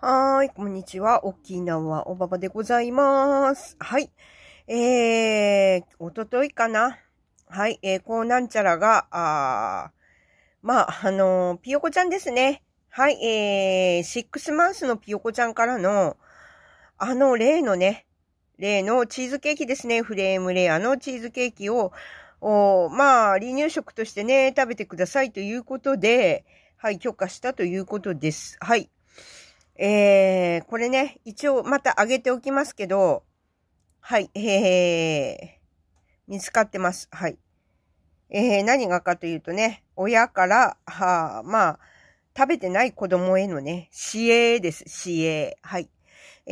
はーい、こんにちは。沖縄おばばでございます。はい。えー、おとといかなはい、えー、こうなんちゃらが、あまあ、あのー、ピヨコちゃんですね。はい、えー、シックスマンスのピヨコちゃんからの、あの例のね、例のチーズケーキですね。フレームレアのチーズケーキを、おまあ、離乳食としてね、食べてくださいということで、はい、許可したということです。はい。えー、これね、一応また上げておきますけど、はい、えー、見つかってます。はい。えー、何がかというとね、親から、はあ、まあ、食べてない子供へのね、支援です。支援。はい。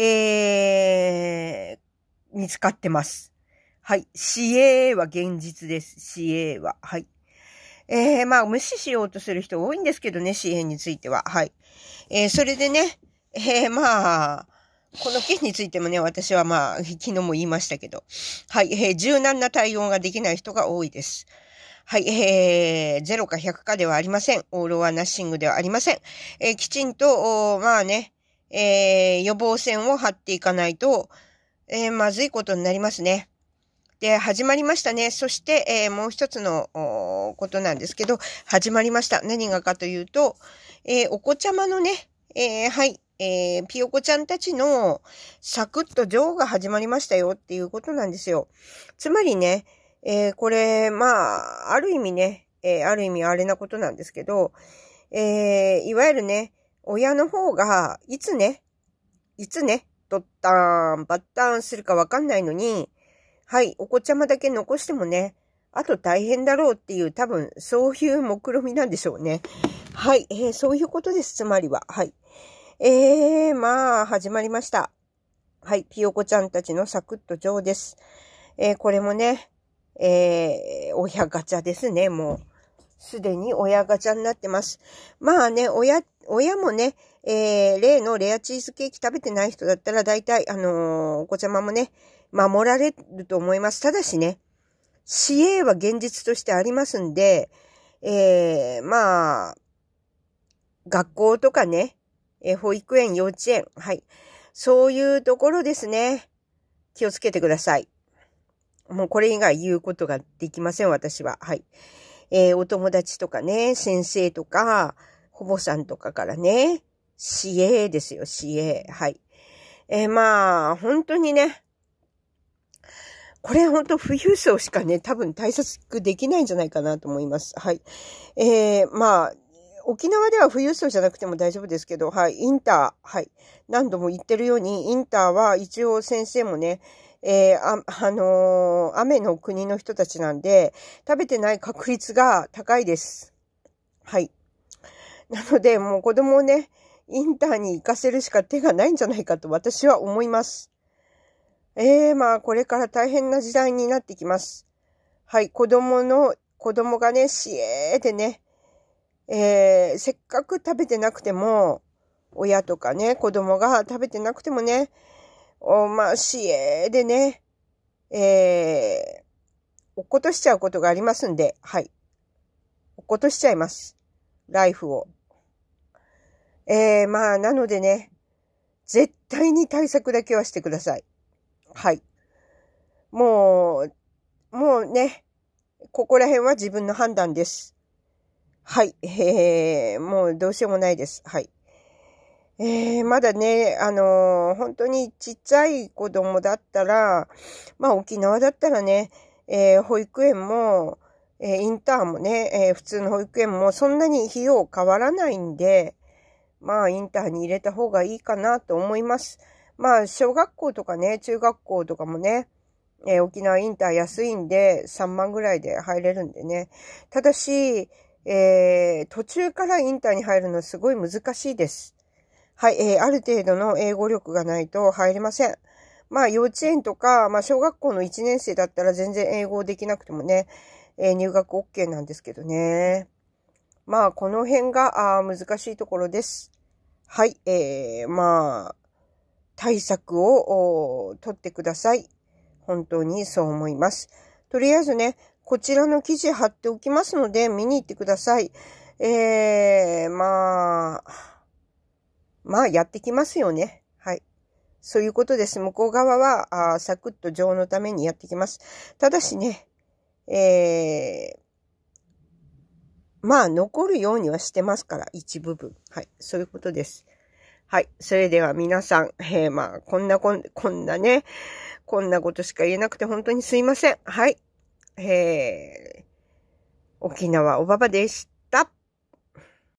えー、見つかってます。はい。支援は現実です。支援は。はい。えー、まあ、無視しようとする人多いんですけどね、支援については。はい。えー、それでね、えー、まあ、この件についてもね、私はまあ、昨日も言いましたけど、はい、えー、柔軟な対応ができない人が多いです。はい、えー、0か100かではありません。オールはナッシングではありません。えー、きちんと、まあね、えー、予防線を張っていかないと、えー、まずいことになりますね。で、始まりましたね。そして、えー、もう一つのことなんですけど、始まりました。何がかというと、えー、お子ちゃまのね、えー、はい、えー、ピヨコちゃんたちのサクッと女王が始まりましたよっていうことなんですよ。つまりね、えー、これ、まあ、ある意味ね、えー、ある意味あれなことなんですけど、えー、いわゆるね、親の方が、いつね、いつね、ドッターン、バッターンするかわかんないのに、はい、お子ちゃまだけ残してもね、あと大変だろうっていう、多分、そういう目論みなんでしょうね。はい、えー、そういうことです、つまりは。はい。ええー、まあ、始まりました。はい、ピヨコちゃんたちのサクッと上です。えー、これもね、えー、親ガチャですね、もう。すでに親ガチャになってます。まあね、親、親もね、えー、例のレアチーズケーキ食べてない人だったら大体、あのー、お子ちゃまもね、守られると思います。ただしね、死刑は現実としてありますんで、えー、まあ、学校とかね、え保育園、幼稚園、はい。そういうところですね。気をつけてください。もうこれ以外言うことができません、私は。はい。えー、お友達とかね、先生とか、ほぼさんとかからね、死刑ですよ、死刑。はい。えー、まあ、本当にね、これ本当富裕層しかね、多分対策できないんじゃないかなと思います。はい。えー、まあ、沖縄では富裕層じゃなくても大丈夫ですけど、はい、インター、はい、何度も言ってるように、インターは一応先生もね、えー、あ、あのー、雨の国の人たちなんで、食べてない確率が高いです。はい。なので、もう子供をね、インターに行かせるしか手がないんじゃないかと私は思います。ええー、まあ、これから大変な時代になってきます。はい、子供の、子供がね、しえーでね、えー、せっかく食べてなくても、親とかね、子供が食べてなくてもね、おましえでね、えー、落っことしちゃうことがありますんで、はい。落っことしちゃいます。ライフを。えー、まあ、なのでね、絶対に対策だけはしてください。はい。もう、もうね、ここら辺は自分の判断です。はい。えー、もうどうしようもないです。はい。えー、まだね、あのー、本当にちっちゃい子供だったら、まあ沖縄だったらね、えー、保育園も、えー、インターもね、えー、普通の保育園もそんなに費用変わらないんで、まあインターに入れた方がいいかなと思います。まあ小学校とかね、中学校とかもね、えー、沖縄インター安いんで3万ぐらいで入れるんでね。ただし、えー、途中からインターに入るのはすごい難しいです。はい、えー、ある程度の英語力がないと入れません。まあ、幼稚園とか、まあ、小学校の1年生だったら全然英語できなくてもね、えー、入学 OK なんですけどね。まあ、この辺が、あ難しいところです。はい、えー、まあ、対策を取ってください。本当にそう思います。とりあえずね、こちらの記事貼っておきますので、見に行ってください。えー、まあ、まあ、やってきますよね。はい。そういうことです。向こう側は、あサクッと情のためにやってきます。ただしね、えー、まあ、残るようにはしてますから、一部分。はい。そういうことです。はい。それでは皆さん、えー、まあ、こんなこん、こんなね、こんなことしか言えなくて本当にすいません。はい。えー、沖縄おばばでした。